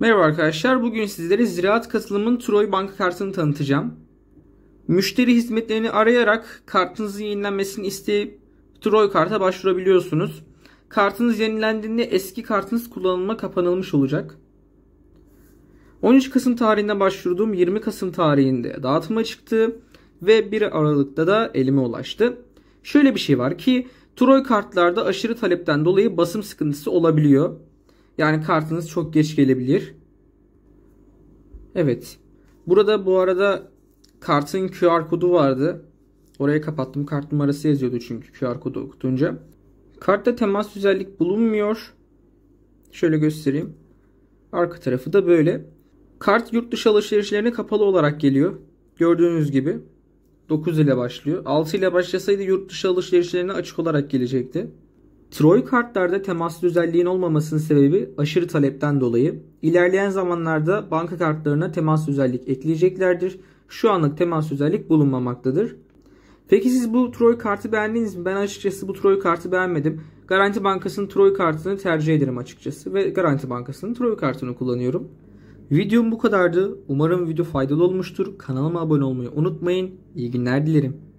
Merhaba arkadaşlar. Bugün sizlere Ziraat Katılım'ın Troy banka kartını tanıtacağım. Müşteri hizmetlerini arayarak kartınızın yenilenmesini isteyip Troy karta başvurabiliyorsunuz. Kartınız yenilendiğinde eski kartınız kullanılma kapanılmış olacak. 13 Kasım tarihinde başvurduğum 20 Kasım tarihinde dağıtıma çıktı ve 1 Aralık'ta da elime ulaştı. Şöyle bir şey var ki Troy kartlarda aşırı talepten dolayı basım sıkıntısı olabiliyor. Yani kartınız çok geç gelebilir. Evet. Burada bu arada kartın QR kodu vardı. Orayı kapattım. Kart numarası yazıyordu çünkü QR kodu okutunca. Kartta temas özellik bulunmuyor. Şöyle göstereyim. Arka tarafı da böyle. Kart yurt dışı alışverişlerine kapalı olarak geliyor. Gördüğünüz gibi 9 ile başlıyor. 6 ile başlasaydı yurt dışı alışverişlerine açık olarak gelecekti. Troy kartlarda temaslı özelliğin olmamasının sebebi aşırı talepten dolayı. İlerleyen zamanlarda banka kartlarına temas özellik ekleyeceklerdir. Şu anlık temas özellik bulunmamaktadır. Peki siz bu Troy kartı beğendiniz mi? Ben açıkçası bu Troy kartı beğenmedim. Garanti Bankası'nın Troy kartını tercih ederim açıkçası ve Garanti Bankası'nın Troy kartını kullanıyorum. Videom bu kadardı. Umarım video faydalı olmuştur. Kanalıma abone olmayı unutmayın. İyi günler dilerim.